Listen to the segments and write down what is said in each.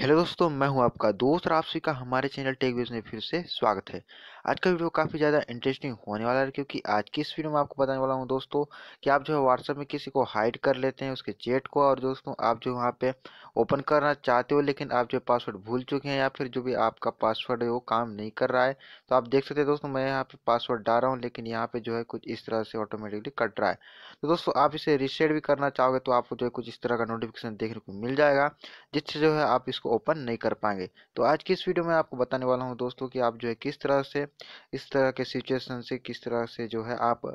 hello दोस्तों मैं हूं आपका दोस्त और आप सभी का हमारे चैनल टेक व्यूज में फिर से स्वागत है आज का वीडियो काफ़ी ज़्यादा इंटरेस्टिंग होने वाला है क्योंकि आज की इस वीडियो में आपको बताने वाला हूं दोस्तों कि आप जो है व्हाट्सएप में किसी को हाइड कर लेते हैं उसके चैट को और दोस्तों आप जो वहाँ पर ओपन करना चाहते हो लेकिन आप जो पासवर्ड भूल चुके हैं या फिर जो भी आपका पासवर्ड है वो काम नहीं कर रहा है तो आप देख सकते हैं दोस्तों मैं यहाँ पर पासवर्ड डाल रहा हूँ लेकिन यहाँ पर जो है कुछ इस तरह से ऑटोमेटिकली कट रहा है तो दोस्तों आप इसे रिसेट भी करना चाहोगे तो आपको जो है कुछ इस तरह का नोटिफिकेशन देखने को मिल जाएगा जिससे जो है आप इसको को ओपन नहीं कर पाएंगे तो आज की इस वीडियो में आपको बताने वाला हूँ दोस्तों कि आप जो है किस तरह से इस तरह के सिचुएशन से किस तरह से जो है आप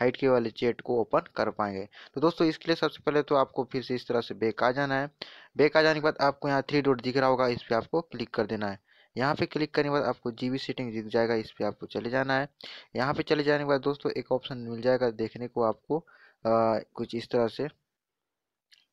हाइट के वाले चेट को ओपन कर पाएंगे तो दोस्तों इसके लिए सबसे पहले तो आपको फिर से इस तरह से बेक आ जाना है बेक आ जाने के बाद आपको यहाँ थ्री डोट दिख रहा होगा इस पर आपको क्लिक कर देना है यहाँ पे क्लिक करने के बाद आपको जी बी सेटिंग दिख जाएगा इस पर आपको चले जाना है यहाँ पे चले जाने के बाद दोस्तों एक ऑप्शन मिल जाएगा देखने को आपको आ, कुछ इस तरह से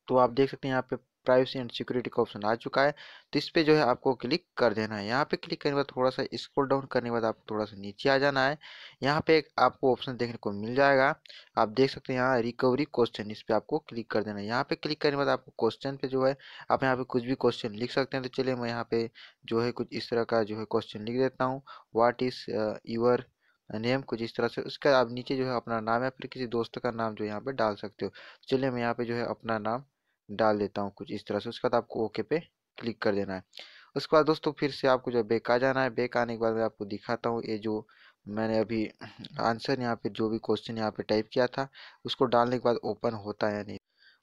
तो आप देख सकते हैं यहाँ पे प्राइवेसी एंड सिक्योरिटी का ऑप्शन आ चुका है तो इस पर जो है आपको क्लिक कर देना है यहाँ पे क्लिक करने के बाद थोड़ा सा स्क्रॉल डाउन करने के बाद आपको थोड़ा सा नीचे आ जाना है यहाँ पे आपको ऑप्शन देखने को मिल जाएगा आप देख सकते हैं यहाँ रिकवरी क्वेश्चन इस पर आपको क्लिक कर देना है यहाँ पे क्लिक करने के बाद आपको क्वेश्चन पे जो है आप यहाँ पे कुछ भी क्वेश्चन लिख सकते हैं तो चलिए मैं यहाँ पे जो है कुछ इस तरह का जो है क्वेश्चन लिख देता हूँ वाट इज़ यूअर नेम कुछ इस तरह से उसका आप नीचे जो है अपना नाम या फिर किसी दोस्त का नाम जो यहाँ पे डाल सकते हो चलिए मैं यहाँ पे जो है अपना नाम डाल देता हूँ कुछ इस तरह से उसके बाद आपको ओके पे क्लिक कर देना है उसके बाद दोस्तों फिर से आपको जो बेक आ जाना है बेक आने के बाद मैं आपको दिखाता हूँ ये जो मैंने अभी आंसर यहाँ पे जो भी क्वेश्चन यहाँ पे टाइप किया था उसको डालने के बाद ओपन होता है या नहीं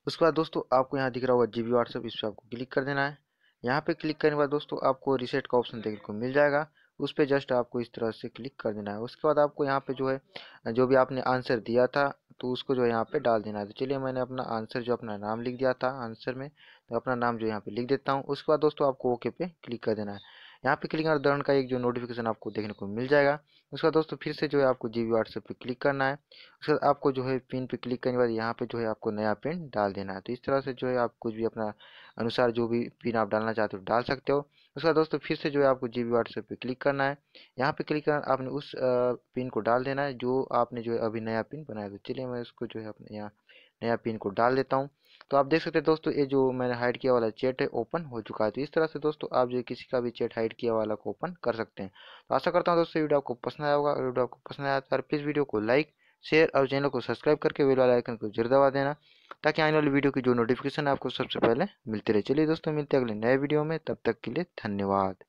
उसके बाद दोस्तों आपको यहाँ दिख रहा होगा जी बी व्हाट्सअप इस पर आपको क्लिक कर देना है यहाँ पे क्लिक करने के बाद दोस्तों आपको रिसेट का ऑप्शन देखने को मिल जाएगा उस पर जस्ट आपको इस तरह से क्लिक कर देना है उसके बाद आपको यहाँ पे जो है जो भी आपने आंसर दिया था तो उसको जो है यहाँ पे डाल देना है तो चलिए मैंने अपना आंसर जो अपना नाम लिख दिया था आंसर में तो अपना नाम जो यहाँ पे लिख देता हूँ उसके बाद दोस्तों आपको ओके पे क्लिक कर देना है यहाँ पे क्लिक करना दौरान का एक जो नोटिफिकेशन आपको देखने को मिल जाएगा उसके बाद दोस्तों फिर से जो है आपको जी बी व्हाट्सएप पर क्लिक करना है उसके बाद आपको जो है पिन पे क्लिक करने के बाद यहाँ पे जो है आपको नया पिन डाल देना है तो इस तरह से जो है आप कुछ भी अपना अनुसार जो भी पिन आप डालना चाहते हो डाल सकते हो उसके बाद दोस्तों फिर से जो है आपको जी बी व्हाट्सएप पर क्लिक करना है यहाँ पर क्लिक करना आपने उस पिन को डाल देना है जो आपने जो है अभी नया पिन बनाया तो चलिए मैं उसको जो है अपने यहाँ नया पिन को डाल देता हूँ तो आप देख सकते हैं दोस्तों ये जो मैंने हाइड किया वाला चैट है ओपन हो चुका है तो इस तरह से दोस्तों आप जो किसी का भी चैट हाइड किया वाला को ओपन कर सकते हैं तो आशा करता हूँ दोस्तों वीडियो आपको पसंद आया होगा वीडियो आपको पसंद आया तो प्लीज़ वीडियो को लाइक शेयर और चैनल को सब्सक्राइब करके वेल वाला आइकन को जरूर दबा देना ताकि आने वाली वीडियो की जो नोटिफिकेशन आपको सबसे पहले मिलती रहे चलिए दोस्तों मिलते हैं अगले नए वीडियो में तब तक के लिए धन्यवाद